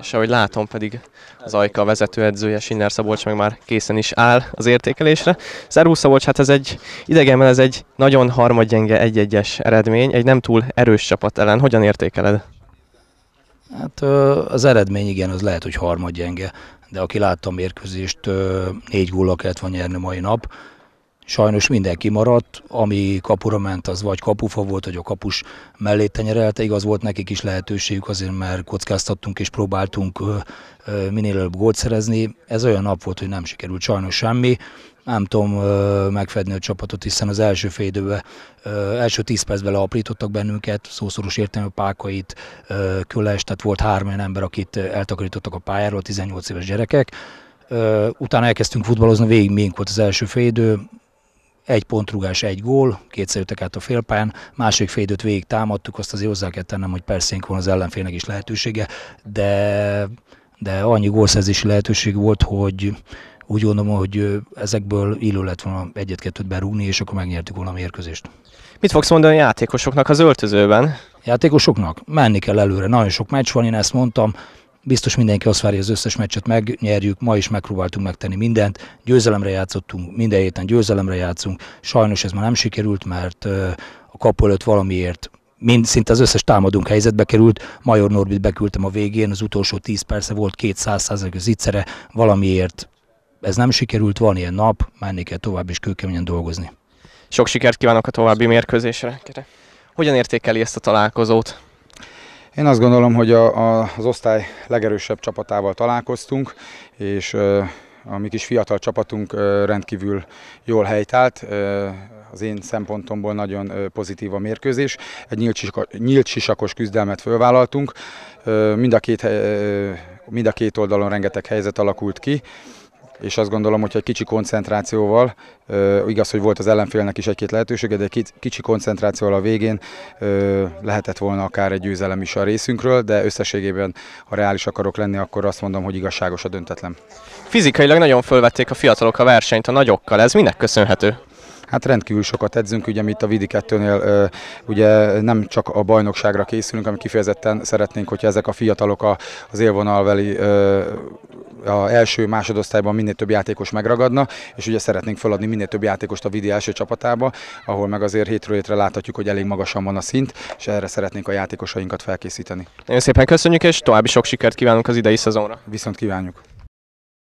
És ahogy látom pedig az Ajka a vezetőedzője, Sinner Szabolcs meg már készen is áll az értékelésre. Szervusz Szabolcs, hát ez egy idegenben ez egy nagyon harmadgyenge egy-egyes eredmény, egy nem túl erős csapat ellen. Hogyan értékeled? Hát az eredmény igen, az lehet, hogy harmadgyenge, de aki látta a mérkőzést, négy góllal kellett volna nyerni mai nap, Sajnos mindenki maradt, ami kapura ment, az vagy kapufa volt, vagy a kapus mellé tenyerelte. Igaz volt nekik is lehetőségük, azért mert kockáztattunk és próbáltunk minél előbb gólt szerezni. Ez olyan nap volt, hogy nem sikerült sajnos semmi. Nem tudom megfedni a csapatot, hiszen az első fél időben, első tíz percben leaprítottak bennünket, szószoros értelmű pákait, köles, tehát volt három olyan ember, akit eltakarítottak a pályáról, 18 éves gyerekek. Utána elkezdtünk futballozni, végig miénk volt az első félidő, egy pontrugás, egy gól, kétszer jöttek át a félpályán, másik fél végig támadtuk, azt azért hozzá kell tennem, hogy persze van az ellenfélnek is lehetősége, de, de annyi gólszerzési lehetőség volt, hogy úgy gondolom, hogy ezekből illő lett volna egyet-kettőt berúgni, és akkor megnyertük volna a mérkőzést. Mit fogsz mondani a játékosoknak az öltözőben? Játékosoknak? Menni kell előre, nagyon sok meccs van, én ezt mondtam, biztos mindenki azt várja, hogy az összes meccset megnyerjük, ma is megpróbáltunk megtenni mindent, győzelemre játszottunk, minden héten győzelemre játszunk, sajnos ez már nem sikerült, mert a kapu előtt valamiért mind, szinte az összes támadunk helyzetbe került, Major Norbit beküldtem a végén, az utolsó 10 perce volt 200 az ittszere, valamiért ez nem sikerült, van ilyen nap, menni kell tovább is kőkeményen dolgozni. Sok sikert kívánok a további mérkőzésre. Hogyan értékeli ezt a találkozót? Én azt gondolom, hogy a, a, az osztály legerősebb csapatával találkoztunk, és a mi kis fiatal csapatunk rendkívül jól helytált. Az én szempontomból nagyon pozitív a mérkőzés. Egy nyílt, sisakos, nyílt sisakos küzdelmet fölvállaltunk. Mind a, két, mind a két oldalon rengeteg helyzet alakult ki és azt gondolom, hogy egy kicsi koncentrációval, igaz, hogy volt az ellenfélnek is egy-két lehetősége, de egy kicsi koncentrációval a végén lehetett volna akár egy győzelem is a részünkről, de összességében, ha reális akarok lenni, akkor azt mondom, hogy igazságos a döntetlen. Fizikailag nagyon fölvették a fiatalok a versenyt a nagyokkal, ez minek köszönhető? Hát rendkívül sokat edzünk, ugye mi itt a Vidi 2 ugye nem csak a bajnokságra készülünk, ami kifejezetten szeretnénk, hogyha ezek a fiatalok az élvonalveli a első, másodosztályban minél több játékos megragadna, és ugye szeretnénk feladni minél több játékost a Vidi első csapatába, ahol meg azért hétről hétre láthatjuk, hogy elég magasan van a szint, és erre szeretnénk a játékosainkat felkészíteni. Nagyon szépen köszönjük, és további sok sikert kívánunk az idei szezonra. Viszont kívánjuk!